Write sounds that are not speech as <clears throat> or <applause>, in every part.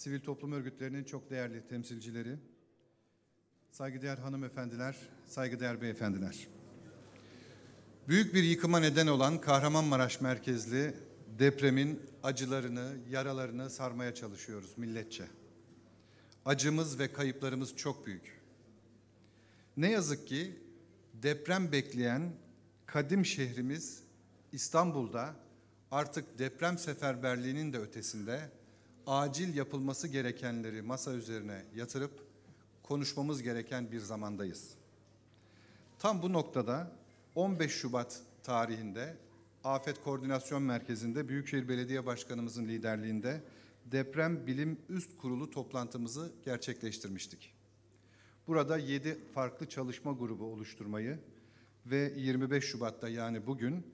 sivil toplum örgütlerinin çok değerli temsilcileri, saygıdeğer hanımefendiler, saygıdeğer beyefendiler. Büyük bir yıkıma neden olan Kahramanmaraş merkezli depremin acılarını, yaralarını sarmaya çalışıyoruz milletçe. Acımız ve kayıplarımız çok büyük. Ne yazık ki deprem bekleyen kadim şehrimiz İstanbul'da artık deprem seferberliğinin de ötesinde acil yapılması gerekenleri masa üzerine yatırıp konuşmamız gereken bir zamandayız. Tam bu noktada 15 Şubat tarihinde Afet Koordinasyon Merkezi'nde Büyükşehir Belediye Başkanımızın liderliğinde deprem bilim üst kurulu toplantımızı gerçekleştirmiştik. Burada 7 farklı çalışma grubu oluşturmayı ve 25 Şubat'ta yani bugün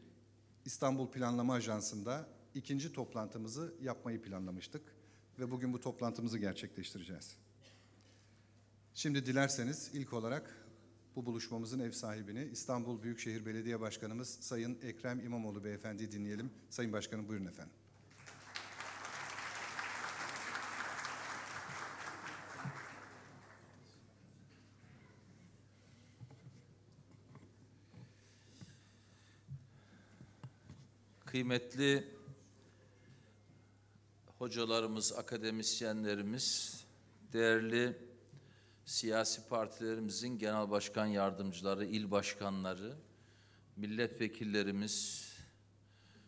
İstanbul Planlama Ajansı'nda ikinci toplantımızı yapmayı planlamıştık ve bugün bu toplantımızı gerçekleştireceğiz. Şimdi dilerseniz ilk olarak bu buluşmamızın ev sahibini İstanbul Büyükşehir Belediye Başkanımız Sayın Ekrem İmamoğlu Beyefendi dinleyelim. Sayın Başkanım buyurun efendim. Kıymetli hocalarımız, akademisyenlerimiz, değerli siyasi partilerimizin genel başkan yardımcıları, il başkanları, milletvekillerimiz,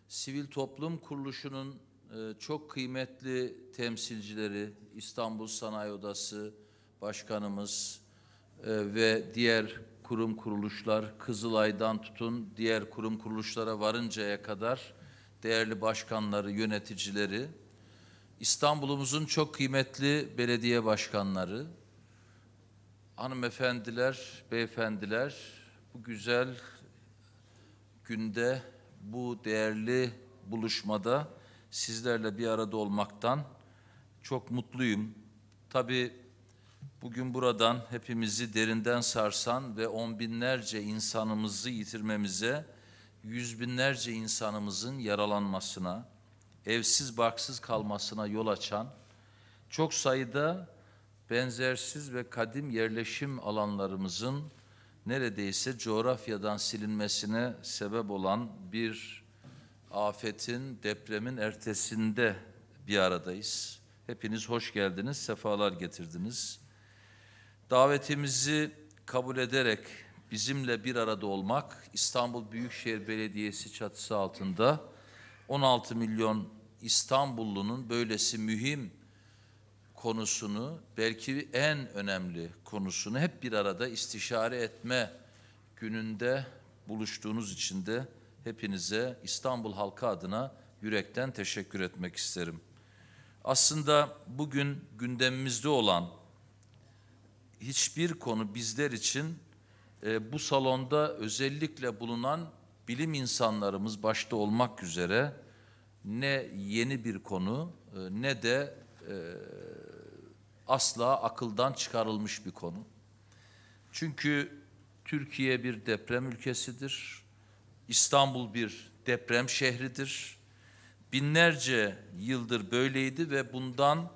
sivil toplum kuruluşunun e, çok kıymetli temsilcileri, İstanbul Sanayi Odası Başkanımız e, ve diğer kurum kuruluşlar, Kızılay'dan tutun diğer kurum kuruluşlara varıncaya kadar değerli başkanları, yöneticileri, İstanbul'umuzun çok kıymetli belediye başkanları, hanımefendiler, beyefendiler, bu güzel günde, bu değerli buluşmada sizlerle bir arada olmaktan çok mutluyum. Tabii bugün buradan hepimizi derinden sarsan ve on binlerce insanımızı yitirmemize, yüz binlerce insanımızın yaralanmasına, evsiz baksız kalmasına yol açan, çok sayıda benzersiz ve kadim yerleşim alanlarımızın neredeyse coğrafyadan silinmesine sebep olan bir afetin, depremin ertesinde bir aradayız. Hepiniz hoş geldiniz, sefalar getirdiniz. Davetimizi kabul ederek bizimle bir arada olmak İstanbul Büyükşehir Belediyesi çatısı altında 16 milyon İstanbullunun böylesi mühim konusunu, belki en önemli konusunu hep bir arada istişare etme gününde buluştuğunuz için de hepinize İstanbul halkı adına yürekten teşekkür etmek isterim. Aslında bugün gündemimizde olan hiçbir konu bizler için e, bu salonda özellikle bulunan bilim insanlarımız başta olmak üzere ne yeni bir konu e, ne de e, asla akıldan çıkarılmış bir konu. Çünkü Türkiye bir deprem ülkesidir. İstanbul bir deprem şehridir. Binlerce yıldır böyleydi ve bundan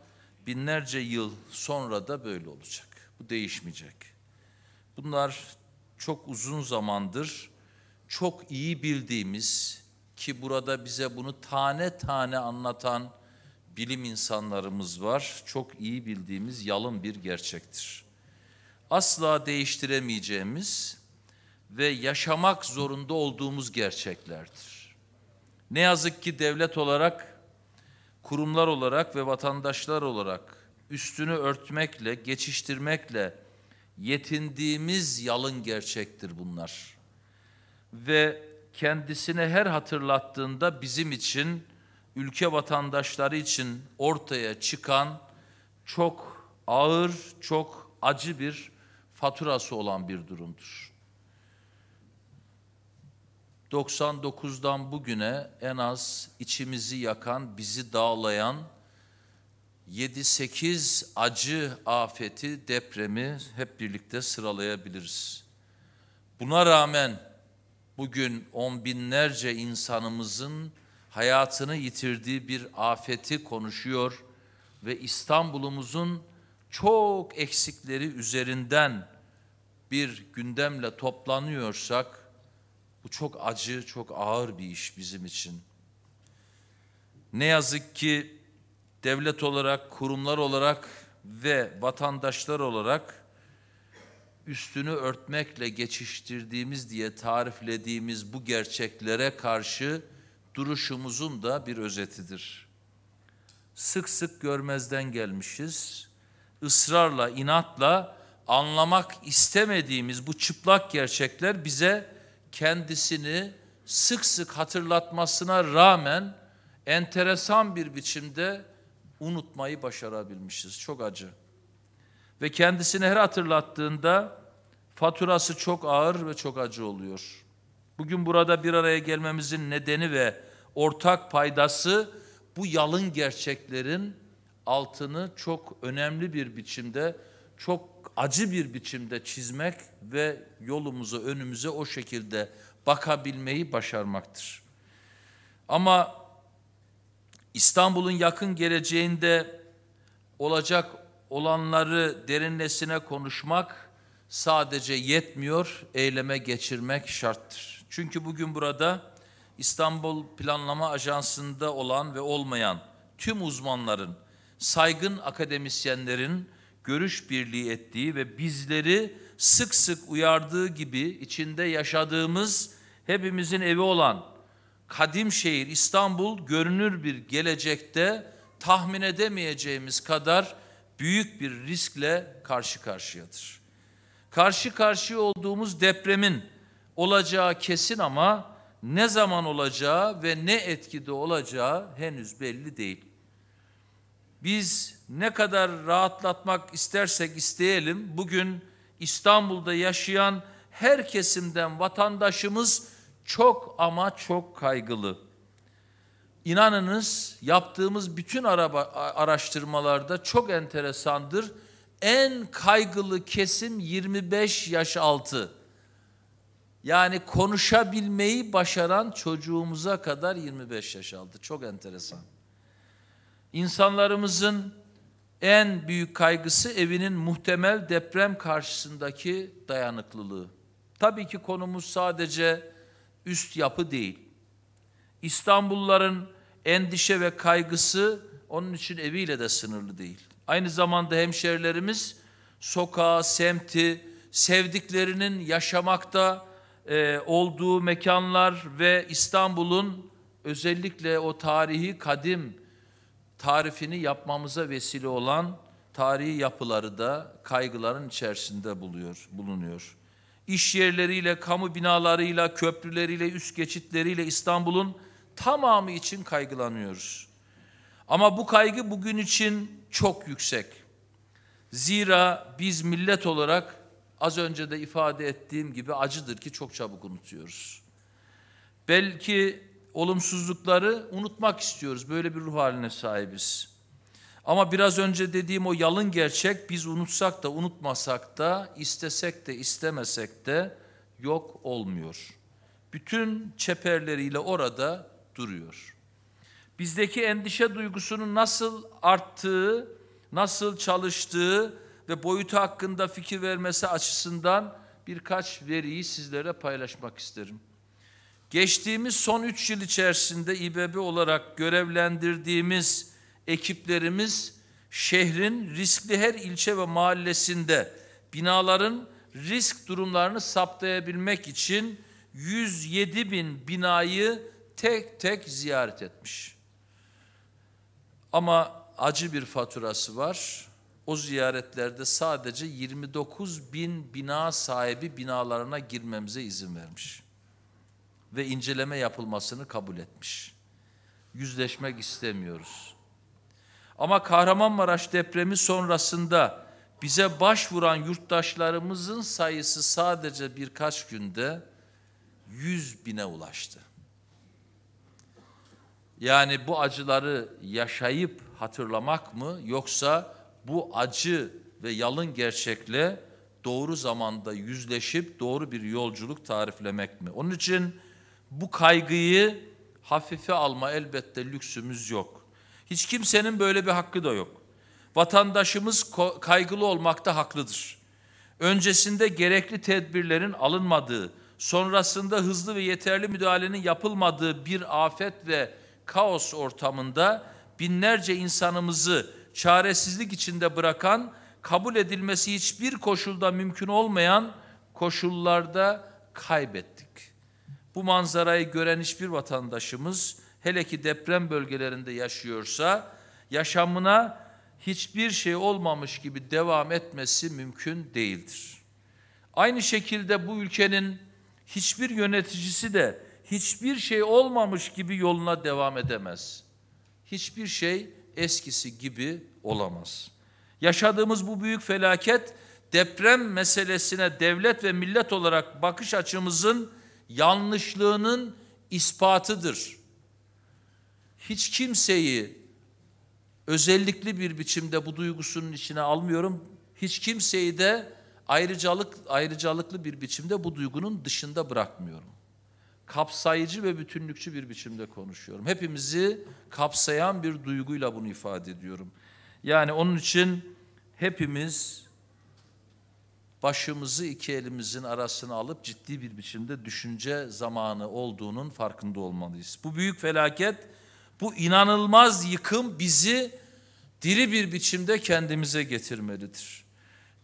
binlerce yıl sonra da böyle olacak. Bu değişmeyecek. Bunlar çok uzun zamandır çok iyi bildiğimiz ki burada bize bunu tane tane anlatan bilim insanlarımız var. Çok iyi bildiğimiz yalın bir gerçektir. Asla değiştiremeyeceğimiz ve yaşamak zorunda olduğumuz gerçeklerdir. Ne yazık ki devlet olarak, kurumlar olarak ve vatandaşlar olarak üstünü örtmekle, geçiştirmekle yetindiğimiz yalın gerçektir bunlar. Ve kendisine her hatırlattığında bizim için, ülke vatandaşları için ortaya çıkan çok ağır, çok acı bir faturası olan bir durumdur. 99'dan bugüne en az içimizi yakan, bizi dağlayan 7-8 acı afeti, depremi hep birlikte sıralayabiliriz. Buna rağmen bugün on binlerce insanımızın hayatını yitirdiği bir afeti konuşuyor ve İstanbul'umuzun çok eksikleri üzerinden bir gündemle toplanıyorsak bu çok acı, çok ağır bir iş bizim için. Ne yazık ki devlet olarak, kurumlar olarak ve vatandaşlar olarak üstünü örtmekle geçiştirdiğimiz diye tariflediğimiz bu gerçeklere karşı duruşumuzun da bir özetidir. Sık sık görmezden gelmişiz. Israrla, inatla anlamak istemediğimiz bu çıplak gerçekler bize kendisini sık sık hatırlatmasına rağmen enteresan bir biçimde unutmayı başarabilmişiz. Çok acı ve kendisini her hatırlattığında faturası çok ağır ve çok acı oluyor. Bugün burada bir araya gelmemizin nedeni ve ortak paydası bu yalın gerçeklerin altını çok önemli bir biçimde, çok acı bir biçimde çizmek ve yolumuzu önümüze o şekilde bakabilmeyi başarmaktır. Ama İstanbul'un yakın geleceğinde olacak olanları derinlesine konuşmak sadece yetmiyor, eyleme geçirmek şarttır. Çünkü bugün burada İstanbul Planlama Ajansı'nda olan ve olmayan tüm uzmanların, saygın akademisyenlerin görüş birliği ettiği ve bizleri sık sık uyardığı gibi içinde yaşadığımız hepimizin evi olan kadim şehir İstanbul görünür bir gelecekte tahmin edemeyeceğimiz kadar büyük bir riskle karşı karşıyadır. Karşı karşıya olduğumuz depremin olacağı kesin ama ne zaman olacağı ve ne etkide olacağı henüz belli değil. Biz ne kadar rahatlatmak istersek isteyelim bugün İstanbul'da yaşayan her kesimden vatandaşımız çok ama çok kaygılı. İnanınız yaptığımız bütün araba, araştırmalarda çok enteresandır. En kaygılı kesim 25 yaş altı. Yani konuşabilmeyi başaran çocuğumuza kadar 25 yaş altı. Çok enteresan. İnsanlarımızın en büyük kaygısı evinin muhtemel deprem karşısındaki dayanıklılığı. Tabii ki konumuz sadece üst yapı değil. İstanbulluların endişe ve kaygısı onun için eviyle de sınırlı değil. Aynı zamanda hemşerilerimiz sokağı, semti, sevdiklerinin yaşamakta e, olduğu mekanlar ve İstanbul'un özellikle o tarihi kadim tarifini yapmamıza vesile olan tarihi yapıları da kaygıların içerisinde buluyor, bulunuyor. İş yerleriyle, kamu binalarıyla, köprüleriyle, üst geçitleriyle İstanbul'un tamamı için kaygılanıyoruz. Ama bu kaygı bugün için çok yüksek. Zira biz millet olarak az önce de ifade ettiğim gibi acıdır ki çok çabuk unutuyoruz. Belki olumsuzlukları unutmak istiyoruz. Böyle bir ruh haline sahibiz. Ama biraz önce dediğim o yalın gerçek biz unutsak da unutmasak da istesek de istemesek de yok olmuyor. Bütün çeperleriyle orada duruyor. Bizdeki endişe duygusunun nasıl arttığı, nasıl çalıştığı ve boyutu hakkında fikir vermesi açısından birkaç veriyi sizlere paylaşmak isterim. Geçtiğimiz son üç yıl içerisinde İBB olarak görevlendirdiğimiz ekiplerimiz şehrin riskli her ilçe ve mahallesinde binaların risk durumlarını saptayabilmek için 107 bin binayı tek tek ziyaret etmiş. Ama acı bir faturası var. O ziyaretlerde sadece 29 bin bina sahibi binalarına girmemize izin vermiş. Ve inceleme yapılmasını kabul etmiş. Yüzleşmek istemiyoruz. Ama Kahramanmaraş depremi sonrasında bize başvuran yurttaşlarımızın sayısı sadece birkaç günde 100 bine ulaştı. Yani bu acıları yaşayıp hatırlamak mı yoksa bu acı ve yalın gerçekle doğru zamanda yüzleşip doğru bir yolculuk tariflemek mi? Onun için bu kaygıyı hafife alma elbette lüksümüz yok. Hiç kimsenin böyle bir hakkı da yok. Vatandaşımız kaygılı olmakta haklıdır. Öncesinde gerekli tedbirlerin alınmadığı, sonrasında hızlı ve yeterli müdahalenin yapılmadığı bir afet ve kaos ortamında binlerce insanımızı çaresizlik içinde bırakan, kabul edilmesi hiçbir koşulda mümkün olmayan koşullarda kaybettik. Bu manzarayı gören hiçbir vatandaşımız hele ki deprem bölgelerinde yaşıyorsa yaşamına hiçbir şey olmamış gibi devam etmesi mümkün değildir. Aynı şekilde bu ülkenin hiçbir yöneticisi de hiçbir şey olmamış gibi yoluna devam edemez. Hiçbir şey eskisi gibi olamaz. Yaşadığımız bu büyük felaket deprem meselesine devlet ve millet olarak bakış açımızın yanlışlığının ispatıdır. Hiç kimseyi özellikli bir biçimde bu duygusunun içine almıyorum. Hiç kimseyi de ayrıcalık ayrıcalıklı bir biçimde bu duygunun dışında bırakmıyorum kapsayıcı ve bütünlükçü bir biçimde konuşuyorum. Hepimizi kapsayan bir duyguyla bunu ifade ediyorum. Yani onun için hepimiz başımızı iki elimizin arasına alıp ciddi bir biçimde düşünce zamanı olduğunun farkında olmalıyız. Bu büyük felaket, bu inanılmaz yıkım bizi diri bir biçimde kendimize getirmelidir.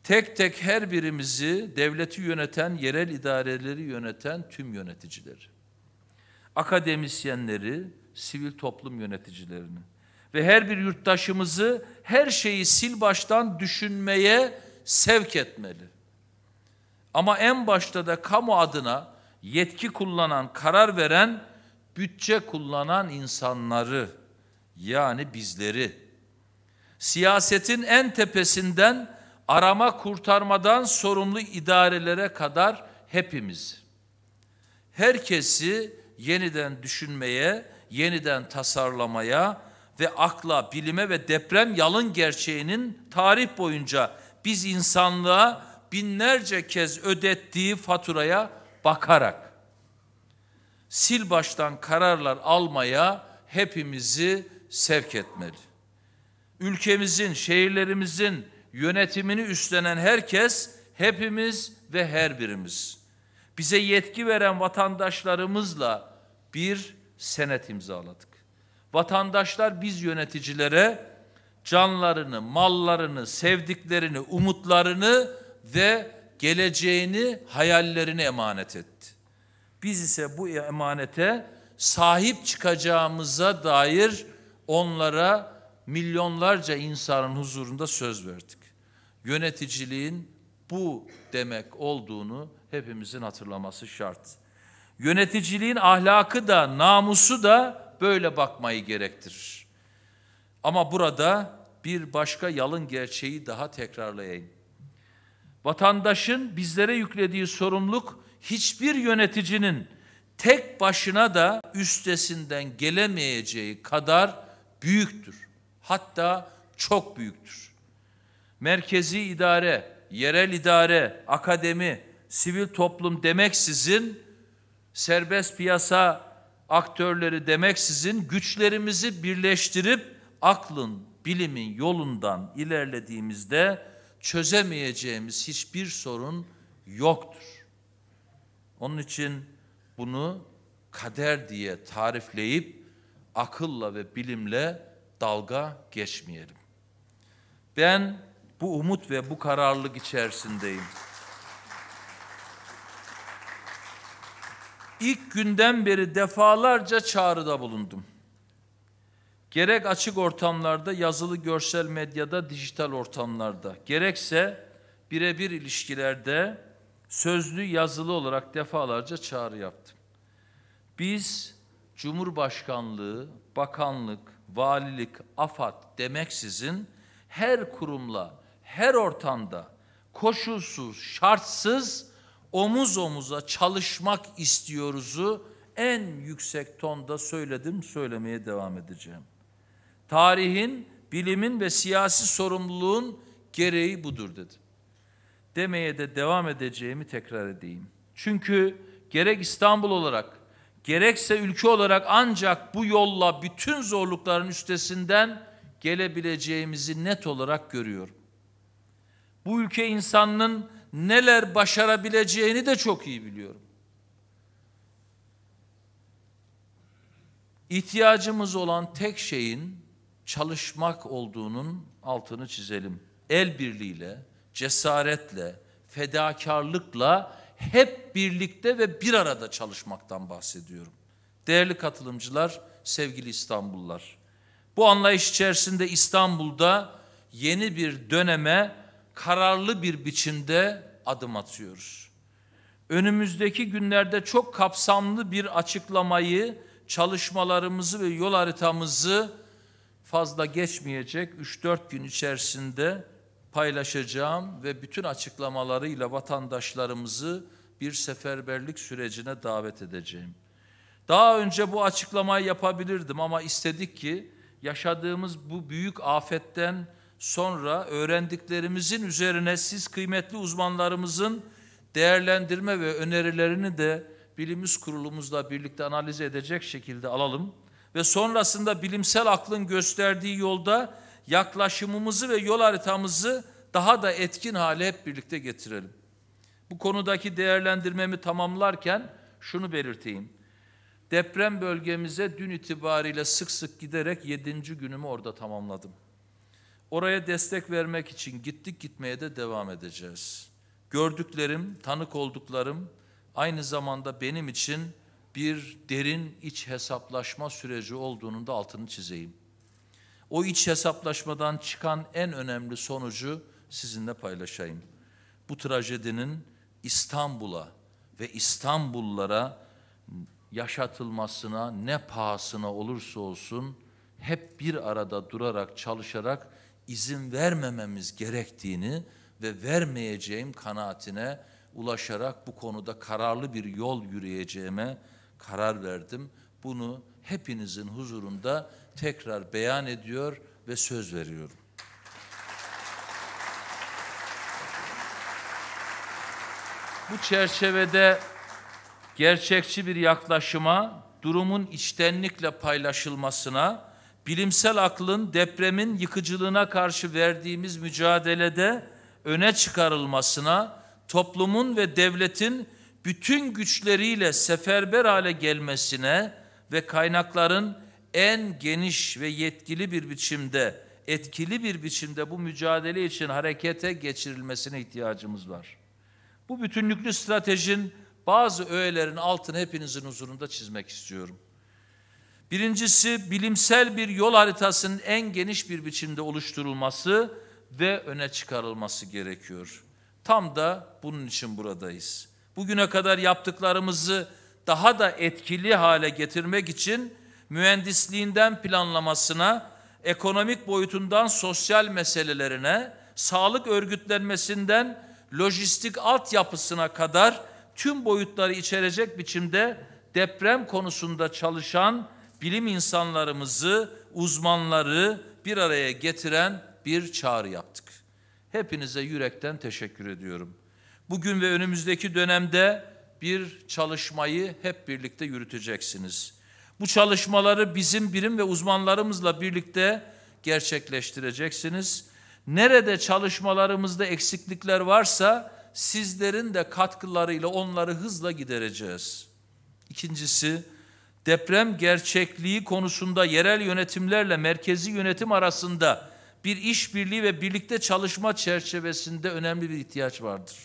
Tek tek her birimizi devleti yöneten, yerel idareleri yöneten tüm yöneticileri akademisyenleri, sivil toplum yöneticilerini ve her bir yurttaşımızı her şeyi sil baştan düşünmeye sevk etmeli. Ama en başta da kamu adına yetki kullanan, karar veren, bütçe kullanan insanları yani bizleri siyasetin en tepesinden arama kurtarmadan sorumlu idarelere kadar hepimiz herkesi yeniden düşünmeye, yeniden tasarlamaya ve akla, bilime ve deprem yalın gerçeğinin tarih boyunca biz insanlığa binlerce kez ödettiği faturaya bakarak sil baştan kararlar almaya hepimizi sevk etmeli. Ülkemizin, şehirlerimizin yönetimini üstlenen herkes hepimiz ve her birimiz bize yetki veren vatandaşlarımızla bir senet imzaladık. Vatandaşlar biz yöneticilere canlarını, mallarını, sevdiklerini, umutlarını ve geleceğini, hayallerini emanet etti. Biz ise bu emanete sahip çıkacağımıza dair onlara milyonlarca insanın huzurunda söz verdik. Yöneticiliğin bu demek olduğunu hepimizin hatırlaması şart. Yöneticiliğin ahlakı da namusu da böyle bakmayı gerektirir. Ama burada bir başka yalın gerçeği daha tekrarlayayım. Vatandaşın bizlere yüklediği sorumluluk hiçbir yöneticinin tek başına da üstesinden gelemeyeceği kadar büyüktür. Hatta çok büyüktür. Merkezi idare, yerel idare, akademi, sivil toplum demeksizin, serbest piyasa aktörleri demeksizin güçlerimizi birleştirip aklın, bilimin yolundan ilerlediğimizde çözemeyeceğimiz hiçbir sorun yoktur. Onun için bunu kader diye tarifleyip akılla ve bilimle dalga geçmeyelim. Ben bu umut ve bu kararlılık içerisindeyim. İlk günden beri defalarca çağrıda bulundum. Gerek açık ortamlarda, yazılı görsel medyada, dijital ortamlarda, gerekse birebir ilişkilerde sözlü yazılı olarak defalarca çağrı yaptım. Biz Cumhurbaşkanlığı, bakanlık, valilik, afat demeksizin her kurumla, her ortamda koşulsuz, şartsız omuz omuza çalışmak istiyoruzu en yüksek tonda söyledim, söylemeye devam edeceğim. Tarihin, bilimin ve siyasi sorumluluğun gereği budur dedim. Demeye de devam edeceğimi tekrar edeyim. Çünkü gerek İstanbul olarak, gerekse ülke olarak ancak bu yolla bütün zorlukların üstesinden gelebileceğimizi net olarak görüyorum. Bu ülke insanının neler başarabileceğini de çok iyi biliyorum. İhtiyacımız olan tek şeyin çalışmak olduğunun altını çizelim. El birliğiyle, cesaretle, fedakarlıkla hep birlikte ve bir arada çalışmaktan bahsediyorum. Değerli katılımcılar, sevgili İstanbullular. Bu anlayış içerisinde İstanbul'da yeni bir döneme kararlı bir biçimde adım atıyoruz. Önümüzdeki günlerde çok kapsamlı bir açıklamayı, çalışmalarımızı ve yol haritamızı fazla geçmeyecek 3-4 gün içerisinde paylaşacağım ve bütün açıklamalarıyla vatandaşlarımızı bir seferberlik sürecine davet edeceğim. Daha önce bu açıklamayı yapabilirdim ama istedik ki yaşadığımız bu büyük afetten sonra öğrendiklerimizin üzerine siz kıymetli uzmanlarımızın değerlendirme ve önerilerini de bilimiz kurulumuzla birlikte analiz edecek şekilde alalım ve sonrasında bilimsel aklın gösterdiği yolda yaklaşımımızı ve yol haritamızı daha da etkin hale hep birlikte getirelim. Bu konudaki değerlendirmemi tamamlarken şunu belirteyim. Deprem bölgemize dün itibariyle sık sık giderek yedinci günümü orada tamamladım. Oraya destek vermek için gittik gitmeye de devam edeceğiz. Gördüklerim, tanık olduklarım aynı zamanda benim için bir derin iç hesaplaşma süreci olduğunun da altını çizeyim. O iç hesaplaşmadan çıkan en önemli sonucu sizinle paylaşayım. Bu trajedinin İstanbul'a ve İstanbullulara yaşatılmasına ne pahasına olursa olsun hep bir arada durarak çalışarak izin vermememiz gerektiğini ve vermeyeceğim kanaatine ulaşarak bu konuda kararlı bir yol yürüyeceğime karar verdim. Bunu hepinizin huzurunda tekrar beyan ediyor ve söz veriyorum. Bu çerçevede gerçekçi bir yaklaşıma, durumun içtenlikle paylaşılmasına bilimsel aklın depremin yıkıcılığına karşı verdiğimiz mücadelede öne çıkarılmasına, toplumun ve devletin bütün güçleriyle seferber hale gelmesine ve kaynakların en geniş ve yetkili bir biçimde, etkili bir biçimde bu mücadele için harekete geçirilmesine ihtiyacımız var. Bu bütünlüklü stratejin bazı öğelerin altını hepinizin huzurunda çizmek istiyorum. Birincisi bilimsel bir yol haritasının en geniş bir biçimde oluşturulması ve öne çıkarılması gerekiyor. Tam da bunun için buradayız. Bugüne kadar yaptıklarımızı daha da etkili hale getirmek için mühendisliğinden planlamasına, ekonomik boyutundan sosyal meselelerine, sağlık örgütlenmesinden lojistik altyapısına kadar tüm boyutları içerecek biçimde deprem konusunda çalışan bilim insanlarımızı, uzmanları bir araya getiren bir çağrı yaptık. Hepinize yürekten teşekkür ediyorum. Bugün ve önümüzdeki dönemde bir çalışmayı hep birlikte yürüteceksiniz. Bu çalışmaları bizim birim ve uzmanlarımızla birlikte gerçekleştireceksiniz. Nerede çalışmalarımızda eksiklikler varsa sizlerin de katkılarıyla onları hızla gidereceğiz. İkincisi, deprem gerçekliği konusunda yerel yönetimlerle merkezi yönetim arasında bir işbirliği ve birlikte çalışma çerçevesinde önemli bir ihtiyaç vardır.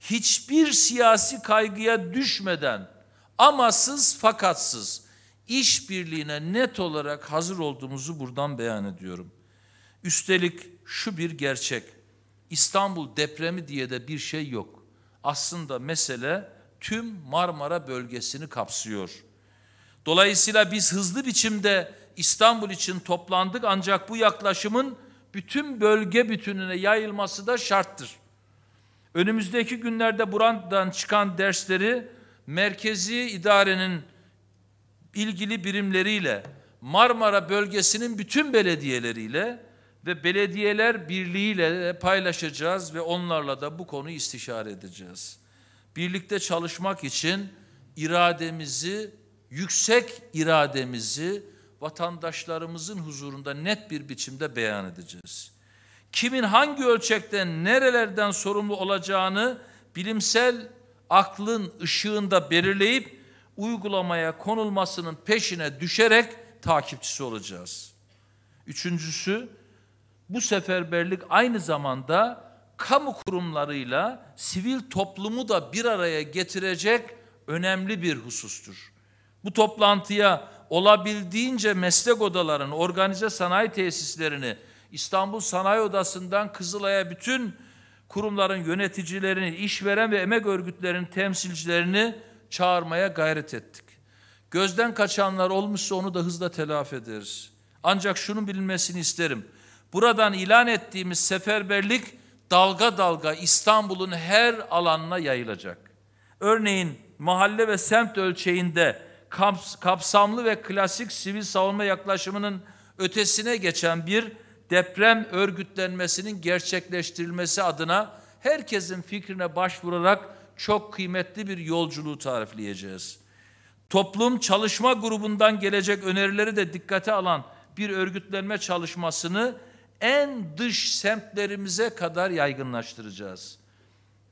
Hiçbir siyasi kaygıya düşmeden amasız fakatsız işbirliğine net olarak hazır olduğumuzu buradan beyan ediyorum. Üstelik şu bir gerçek. İstanbul depremi diye de bir şey yok. Aslında mesele tüm Marmara bölgesini kapsıyor. Dolayısıyla biz hızlı biçimde İstanbul için toplandık ancak bu yaklaşımın bütün bölge bütününe yayılması da şarttır. Önümüzdeki günlerde buradan çıkan dersleri merkezi idarenin ilgili birimleriyle, Marmara bölgesinin bütün belediyeleriyle ve belediyeler birliğiyle paylaşacağız ve onlarla da bu konuyu istişare edeceğiz. Birlikte çalışmak için irademizi yüksek irademizi vatandaşlarımızın huzurunda net bir biçimde beyan edeceğiz. Kimin hangi ölçekten nerelerden sorumlu olacağını bilimsel aklın ışığında belirleyip uygulamaya konulmasının peşine düşerek takipçisi olacağız. Üçüncüsü bu seferberlik aynı zamanda kamu kurumlarıyla sivil toplumu da bir araya getirecek önemli bir husustur. Bu toplantıya olabildiğince meslek odalarını, organize sanayi tesislerini, İstanbul Sanayi Odası'ndan Kızılay'a bütün kurumların yöneticilerini, işveren ve emek örgütlerinin temsilcilerini çağırmaya gayret ettik. Gözden kaçanlar olmuşsa onu da hızla telafi ederiz. Ancak şunun bilinmesini isterim. Buradan ilan ettiğimiz seferberlik dalga dalga İstanbul'un her alanına yayılacak. Örneğin mahalle ve semt ölçeğinde kapsamlı ve klasik sivil savunma yaklaşımının ötesine geçen bir deprem örgütlenmesinin gerçekleştirilmesi adına herkesin fikrine başvurarak çok kıymetli bir yolculuğu tarifleyeceğiz. Toplum çalışma grubundan gelecek önerileri de dikkate alan bir örgütlenme çalışmasını en dış semtlerimize kadar yaygınlaştıracağız.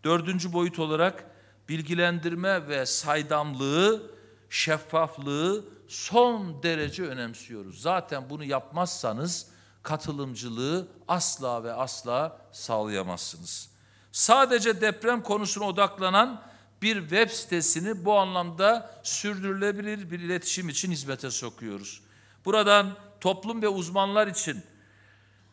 Dördüncü boyut olarak bilgilendirme ve saydamlığı şeffaflığı son derece önemsiyoruz. Zaten bunu yapmazsanız katılımcılığı asla ve asla sağlayamazsınız. Sadece deprem konusuna odaklanan bir web sitesini bu anlamda sürdürülebilir bir iletişim için hizmete sokuyoruz. Buradan toplum ve uzmanlar için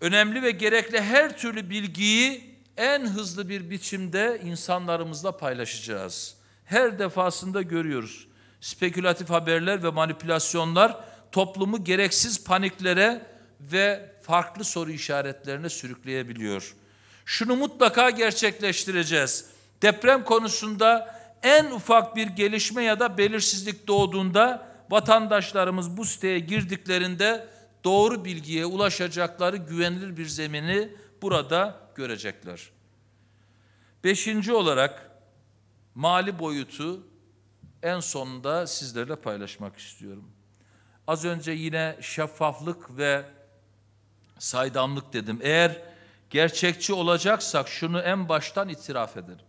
önemli ve gerekli her türlü bilgiyi en hızlı bir biçimde insanlarımızla paylaşacağız. Her defasında görüyoruz spekülatif haberler ve manipülasyonlar toplumu gereksiz paniklere ve farklı soru işaretlerine sürükleyebiliyor. Şunu mutlaka gerçekleştireceğiz. Deprem konusunda en ufak bir gelişme ya da belirsizlik doğduğunda vatandaşlarımız bu siteye girdiklerinde doğru bilgiye ulaşacakları güvenilir bir zemini burada görecekler. Beşinci olarak mali boyutu en sonunda sizlerle paylaşmak istiyorum. Az önce yine şeffaflık ve saydamlık dedim. Eğer gerçekçi olacaksak şunu en baştan itiraf ederim.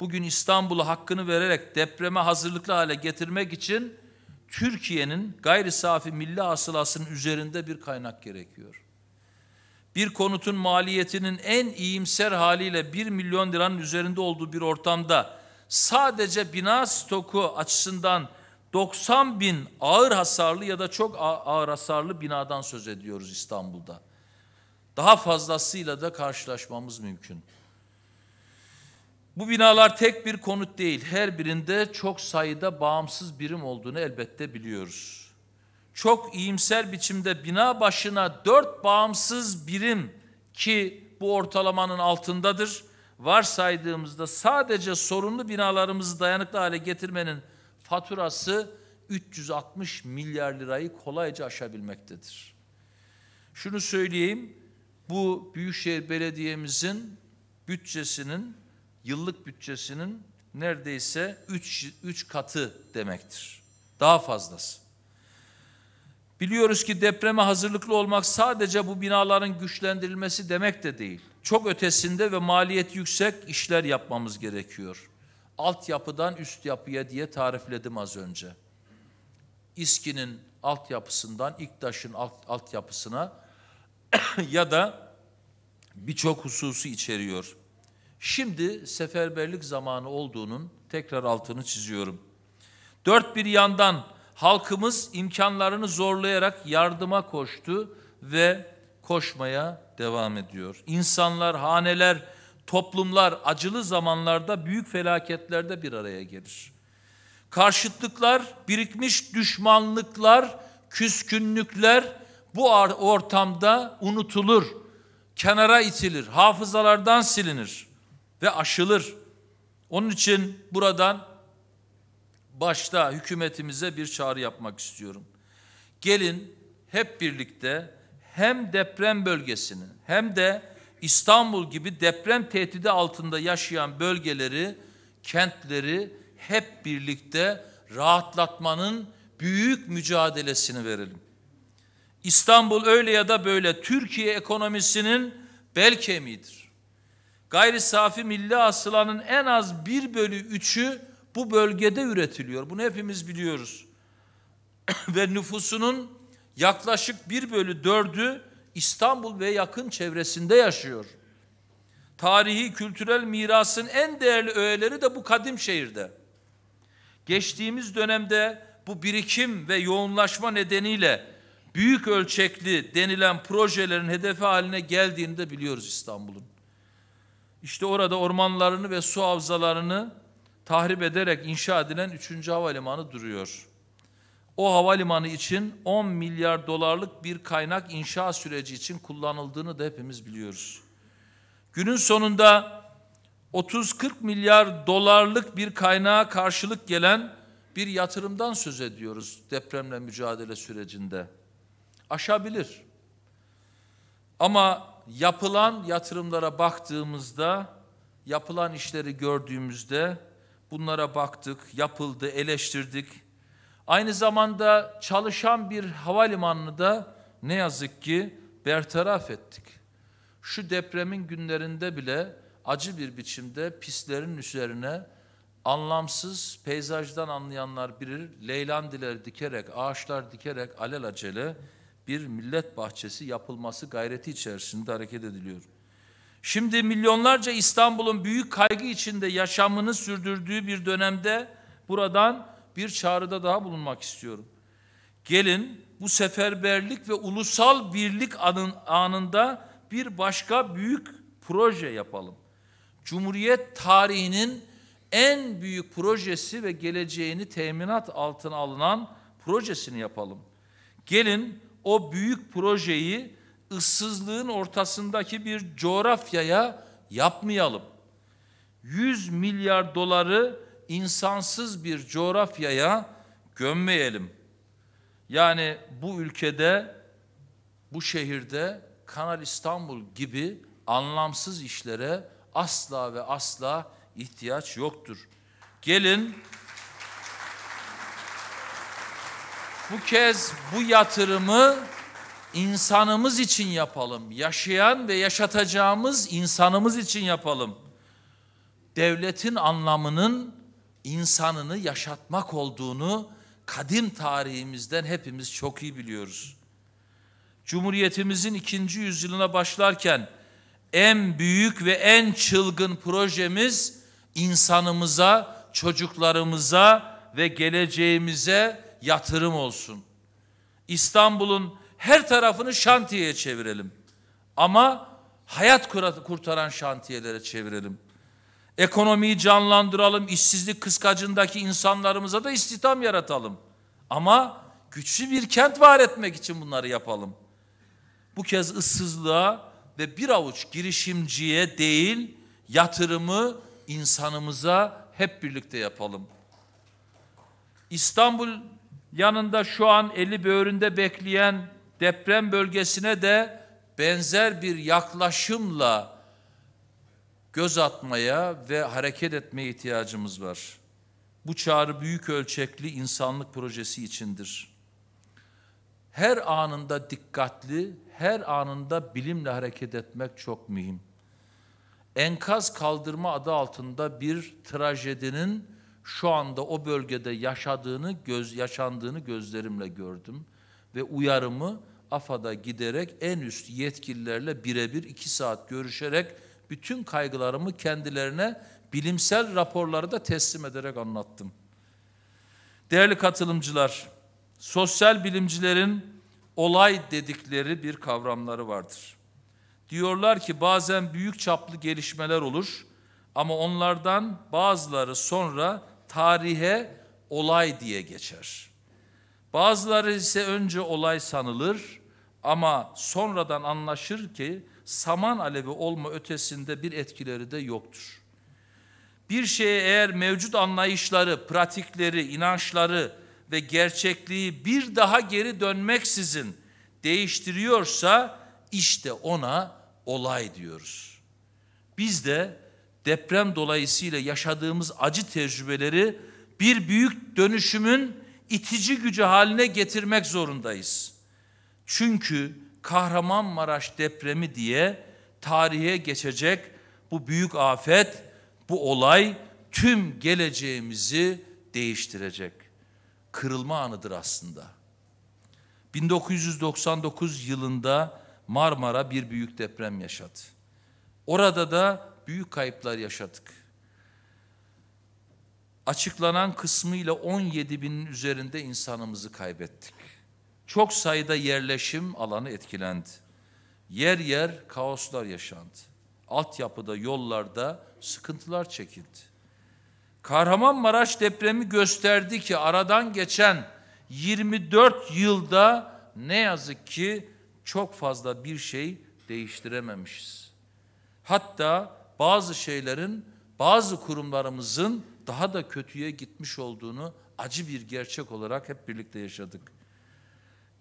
Bugün İstanbul'u hakkını vererek depreme hazırlıklı hale getirmek için Türkiye'nin gayri safi milli hasılasının üzerinde bir kaynak gerekiyor. Bir konutun maliyetinin en iyimser haliyle 1 milyon liranın üzerinde olduğu bir ortamda sadece bina stoku açısından 90 bin ağır hasarlı ya da çok ağır hasarlı binadan söz ediyoruz İstanbul'da. Daha fazlasıyla da karşılaşmamız mümkün. Bu binalar tek bir konut değil. Her birinde çok sayıda bağımsız birim olduğunu elbette biliyoruz. Çok iyimser biçimde bina başına dört bağımsız birim ki bu ortalamanın altındadır varsaydığımızda sadece sorunlu binalarımızı dayanıklı hale getirmenin faturası 360 milyar lirayı kolayca aşabilmektedir. Şunu söyleyeyim, bu Büyükşehir Belediye'mizin bütçesinin, yıllık bütçesinin neredeyse 3 katı demektir. Daha fazlası. Biliyoruz ki depreme hazırlıklı olmak sadece bu binaların güçlendirilmesi demek de değil. Çok ötesinde ve maliyet yüksek işler yapmamız gerekiyor. Altyapıdan üst yapıya diye tarifledim az önce. İSKİ'nin altyapısından İKTAŞ'ın alt, altyapısına <coughs> ya da birçok hususu içeriyor. Şimdi seferberlik zamanı olduğunun tekrar altını çiziyorum. Dört bir yandan Halkımız imkanlarını zorlayarak yardıma koştu ve koşmaya devam ediyor. İnsanlar, haneler, toplumlar acılı zamanlarda büyük felaketlerde bir araya gelir. Karşıtlıklar, birikmiş düşmanlıklar, küskünlükler bu ortamda unutulur, kenara itilir, hafızalardan silinir ve aşılır. Onun için buradan başta hükümetimize bir çağrı yapmak istiyorum. Gelin hep birlikte hem deprem bölgesini hem de İstanbul gibi deprem tehdidi altında yaşayan bölgeleri, kentleri hep birlikte rahatlatmanın büyük mücadelesini verelim. İstanbul öyle ya da böyle Türkiye ekonomisinin bel kemiğidir. Gayri safi milli asılanın en az bir bölü üçü bu bölgede üretiliyor. Bunu hepimiz biliyoruz. <clears throat> ve nüfusunun yaklaşık bir bölü dördü İstanbul ve yakın çevresinde yaşıyor. Tarihi kültürel mirasın en değerli öğeleri de bu kadim şehirde. Geçtiğimiz dönemde bu birikim ve yoğunlaşma nedeniyle büyük ölçekli denilen projelerin hedefi haline geldiğini de biliyoruz İstanbul'un. İşte orada ormanlarını ve su havzalarını tahrip ederek inşa edilen 3. havalimanı duruyor. O havalimanı için 10 milyar dolarlık bir kaynak inşa süreci için kullanıldığını da hepimiz biliyoruz. Günün sonunda 30-40 milyar dolarlık bir kaynağa karşılık gelen bir yatırımdan söz ediyoruz depremle mücadele sürecinde. Aşabilir. Ama yapılan yatırımlara baktığımızda, yapılan işleri gördüğümüzde Bunlara baktık, yapıldı, eleştirdik. Aynı zamanda çalışan bir havalimanını da ne yazık ki bertaraf ettik. Şu depremin günlerinde bile acı bir biçimde pislerin üzerine anlamsız peyzajdan anlayanlar bilir, leylandiler dikerek, ağaçlar dikerek alelacele bir millet bahçesi yapılması gayreti içerisinde hareket ediliyor. Şimdi milyonlarca İstanbul'un büyük kaygı içinde yaşamını sürdürdüğü bir dönemde buradan bir çağrıda daha bulunmak istiyorum. Gelin bu seferberlik ve ulusal birlik anın, anında bir başka büyük proje yapalım. Cumhuriyet tarihinin en büyük projesi ve geleceğini teminat altına alınan projesini yapalım. Gelin o büyük projeyi ıssızlığın ortasındaki bir coğrafyaya yapmayalım. 100 milyar doları insansız bir coğrafyaya gömmeyelim. Yani bu ülkede, bu şehirde Kanal İstanbul gibi anlamsız işlere asla ve asla ihtiyaç yoktur. Gelin bu kez bu yatırımı insanımız için yapalım. Yaşayan ve yaşatacağımız insanımız için yapalım. Devletin anlamının insanını yaşatmak olduğunu kadim tarihimizden hepimiz çok iyi biliyoruz. Cumhuriyetimizin ikinci yüzyılına başlarken en büyük ve en çılgın projemiz insanımıza, çocuklarımıza ve geleceğimize yatırım olsun. İstanbul'un her tarafını şantiyeye çevirelim. Ama hayat kurtaran şantiyelere çevirelim. Ekonomiyi canlandıralım, işsizlik kıskacındaki insanlarımıza da istihdam yaratalım. Ama güçlü bir kent var etmek için bunları yapalım. Bu kez ıssızlığa ve bir avuç girişimciye değil, yatırımı insanımıza hep birlikte yapalım. İstanbul yanında şu an eli böğründe bekleyen deprem bölgesine de benzer bir yaklaşımla göz atmaya ve hareket etmeye ihtiyacımız var. Bu çağrı büyük ölçekli insanlık projesi içindir. Her anında dikkatli, her anında bilimle hareket etmek çok mühim. Enkaz kaldırma adı altında bir trajedinin şu anda o bölgede yaşadığını, göz, yaşandığını gözlerimle gördüm ve uyarımı AFAD'a giderek en üst yetkililerle birebir iki saat görüşerek bütün kaygılarımı kendilerine bilimsel raporları da teslim ederek anlattım. Değerli katılımcılar, sosyal bilimcilerin olay dedikleri bir kavramları vardır. Diyorlar ki bazen büyük çaplı gelişmeler olur ama onlardan bazıları sonra tarihe olay diye geçer. Bazıları ise önce olay sanılır, ama sonradan anlaşır ki saman alevi olma ötesinde bir etkileri de yoktur. Bir şeye eğer mevcut anlayışları, pratikleri, inançları ve gerçekliği bir daha geri dönmeksizin değiştiriyorsa işte ona olay diyoruz. Biz de deprem dolayısıyla yaşadığımız acı tecrübeleri bir büyük dönüşümün itici gücü haline getirmek zorundayız.'' Çünkü Kahramanmaraş depremi diye tarihe geçecek bu büyük afet, bu olay tüm geleceğimizi değiştirecek. Kırılma anıdır aslında. 1999 yılında Marmara bir büyük deprem yaşadı. Orada da büyük kayıplar yaşadık. Açıklanan kısmıyla 17 binin üzerinde insanımızı kaybettik. Çok sayıda yerleşim alanı etkilendi. Yer yer kaoslar yaşandı. Altyapıda, yollarda sıkıntılar çekildi. Kahramanmaraş depremi gösterdi ki aradan geçen 24 yılda ne yazık ki çok fazla bir şey değiştirememişiz. Hatta bazı şeylerin, bazı kurumlarımızın daha da kötüye gitmiş olduğunu acı bir gerçek olarak hep birlikte yaşadık.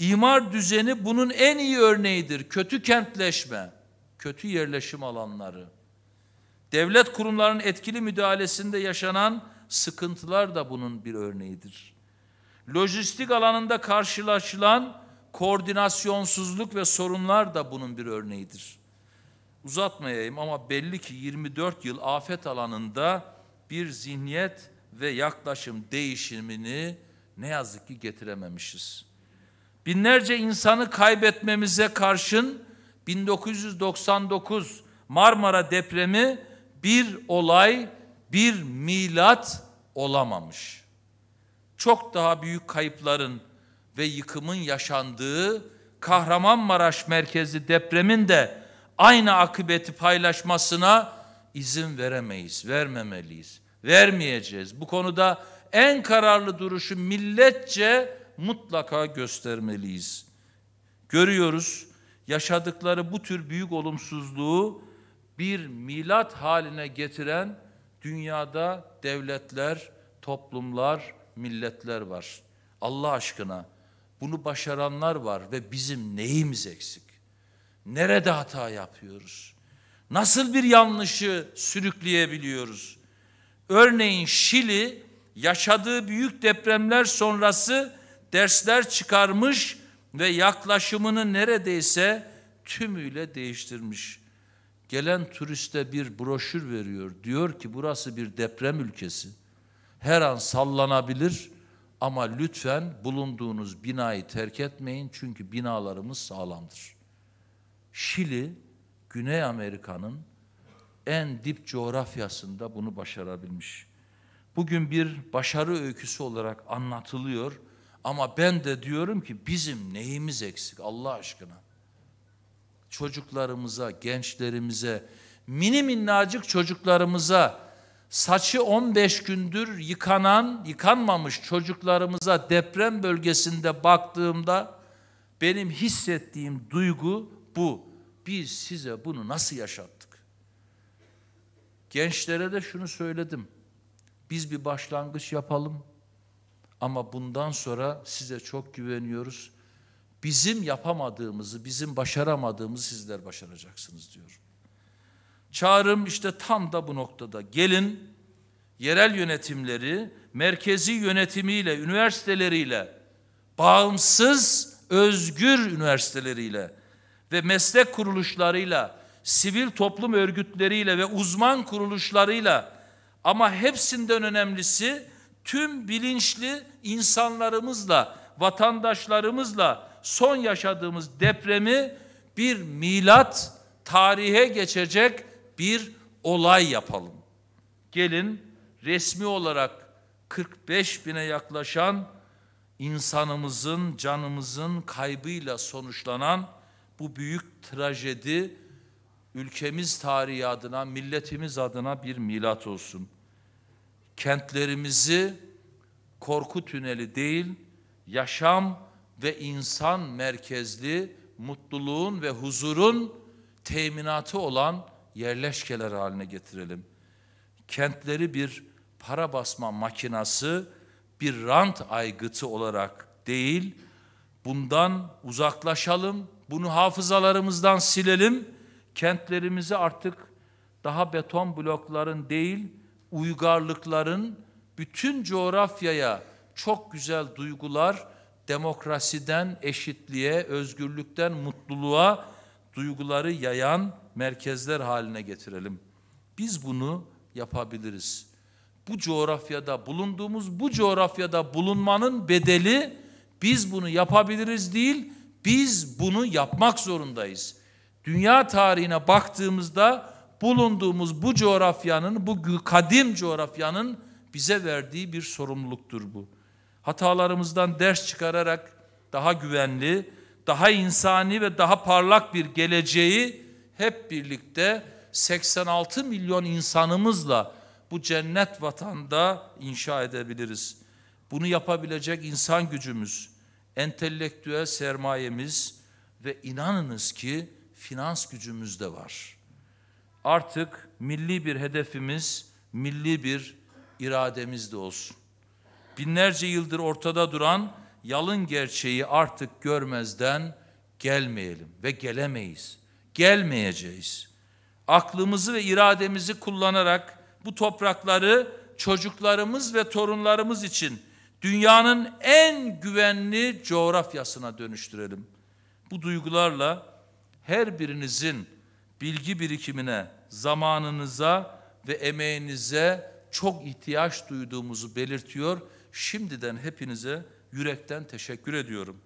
İmar düzeni bunun en iyi örneğidir. Kötü kentleşme, kötü yerleşim alanları. Devlet kurumlarının etkili müdahalesinde yaşanan sıkıntılar da bunun bir örneğidir. Lojistik alanında karşılaşılan koordinasyonsuzluk ve sorunlar da bunun bir örneğidir. Uzatmayayım ama belli ki 24 yıl afet alanında bir zihniyet ve yaklaşım değişimini ne yazık ki getirememişiz binlerce insanı kaybetmemize karşın 1999 Marmara depremi bir olay, bir milat olamamış. Çok daha büyük kayıpların ve yıkımın yaşandığı Kahramanmaraş merkezi depremin de aynı akıbeti paylaşmasına izin veremeyiz, vermemeliyiz, vermeyeceğiz. Bu konuda en kararlı duruşu milletçe mutlaka göstermeliyiz. Görüyoruz yaşadıkları bu tür büyük olumsuzluğu bir milat haline getiren dünyada devletler, toplumlar, milletler var. Allah aşkına bunu başaranlar var ve bizim neyimiz eksik? Nerede hata yapıyoruz? Nasıl bir yanlışı sürükleyebiliyoruz? Örneğin Şili yaşadığı büyük depremler sonrası dersler çıkarmış ve yaklaşımını neredeyse tümüyle değiştirmiş. Gelen turiste bir broşür veriyor. Diyor ki burası bir deprem ülkesi. Her an sallanabilir ama lütfen bulunduğunuz binayı terk etmeyin çünkü binalarımız sağlamdır. Şili, Güney Amerika'nın en dip coğrafyasında bunu başarabilmiş. Bugün bir başarı öyküsü olarak anlatılıyor ama ben de diyorum ki bizim neyimiz eksik Allah aşkına? Çocuklarımıza, gençlerimize, mini minnacık çocuklarımıza, saçı 15 gündür yıkanan, yıkanmamış çocuklarımıza deprem bölgesinde baktığımda benim hissettiğim duygu bu. Biz size bunu nasıl yaşattık? Gençlere de şunu söyledim. Biz bir başlangıç yapalım. Ama bundan sonra size çok güveniyoruz. Bizim yapamadığımızı, bizim başaramadığımızı sizler başaracaksınız diyor. Çağrım işte tam da bu noktada. Gelin yerel yönetimleri merkezi yönetimiyle, üniversiteleriyle, bağımsız, özgür üniversiteleriyle ve meslek kuruluşlarıyla, sivil toplum örgütleriyle ve uzman kuruluşlarıyla ama hepsinden önemlisi tüm bilinçli insanlarımızla, vatandaşlarımızla son yaşadığımız depremi bir milat tarihe geçecek bir olay yapalım. Gelin resmi olarak 45 bine yaklaşan insanımızın, canımızın kaybıyla sonuçlanan bu büyük trajedi ülkemiz tarihi adına, milletimiz adına bir milat olsun.'' kentlerimizi korku tüneli değil, yaşam ve insan merkezli mutluluğun ve huzurun teminatı olan yerleşkeler haline getirelim. Kentleri bir para basma makinası, bir rant aygıtı olarak değil, bundan uzaklaşalım, bunu hafızalarımızdan silelim. Kentlerimizi artık daha beton blokların değil, uygarlıkların bütün coğrafyaya çok güzel duygular demokrasiden eşitliğe, özgürlükten mutluluğa duyguları yayan merkezler haline getirelim. Biz bunu yapabiliriz. Bu coğrafyada bulunduğumuz, bu coğrafyada bulunmanın bedeli biz bunu yapabiliriz değil, biz bunu yapmak zorundayız. Dünya tarihine baktığımızda bulunduğumuz bu coğrafyanın, bu kadim coğrafyanın bize verdiği bir sorumluluktur bu. Hatalarımızdan ders çıkararak daha güvenli, daha insani ve daha parlak bir geleceği hep birlikte 86 milyon insanımızla bu cennet vatanda inşa edebiliriz. Bunu yapabilecek insan gücümüz, entelektüel sermayemiz ve inanınız ki finans gücümüz de var.'' artık milli bir hedefimiz, milli bir irademiz de olsun. Binlerce yıldır ortada duran yalın gerçeği artık görmezden gelmeyelim ve gelemeyiz. Gelmeyeceğiz. Aklımızı ve irademizi kullanarak bu toprakları çocuklarımız ve torunlarımız için dünyanın en güvenli coğrafyasına dönüştürelim. Bu duygularla her birinizin bilgi birikimine, zamanınıza ve emeğinize çok ihtiyaç duyduğumuzu belirtiyor. Şimdiden hepinize yürekten teşekkür ediyorum.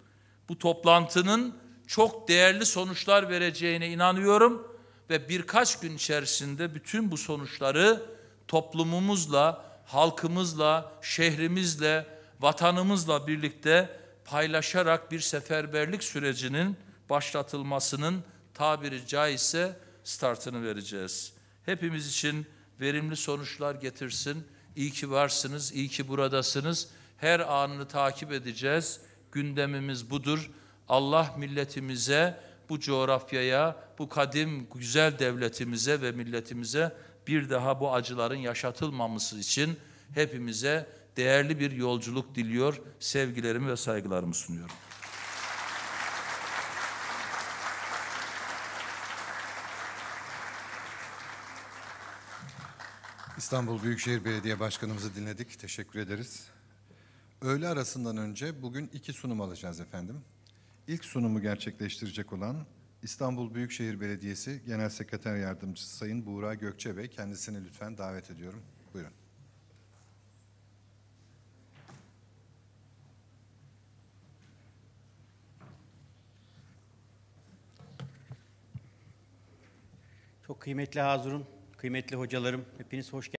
Bu toplantının çok değerli sonuçlar vereceğine inanıyorum ve birkaç gün içerisinde bütün bu sonuçları toplumumuzla, halkımızla, şehrimizle, vatanımızla birlikte paylaşarak bir seferberlik sürecinin başlatılmasının tabiri caizse startını vereceğiz. Hepimiz için verimli sonuçlar getirsin. İyi ki varsınız, iyi ki buradasınız. Her anını takip edeceğiz. Gündemimiz budur. Allah milletimize, bu coğrafyaya, bu kadim güzel devletimize ve milletimize bir daha bu acıların yaşatılmaması için hepimize değerli bir yolculuk diliyor. Sevgilerimi ve saygılarımı sunuyorum. İstanbul Büyükşehir Belediye Başkanımızı dinledik. Teşekkür ederiz. Öğle arasından önce bugün iki sunum alacağız efendim. İlk sunumu gerçekleştirecek olan İstanbul Büyükşehir Belediyesi Genel Sekreter Yardımcısı Sayın Buğra Gökçe Bey. Kendisini lütfen davet ediyorum. Buyurun. Çok kıymetli hazırım, kıymetli hocalarım, hepiniz hoş geldiniz.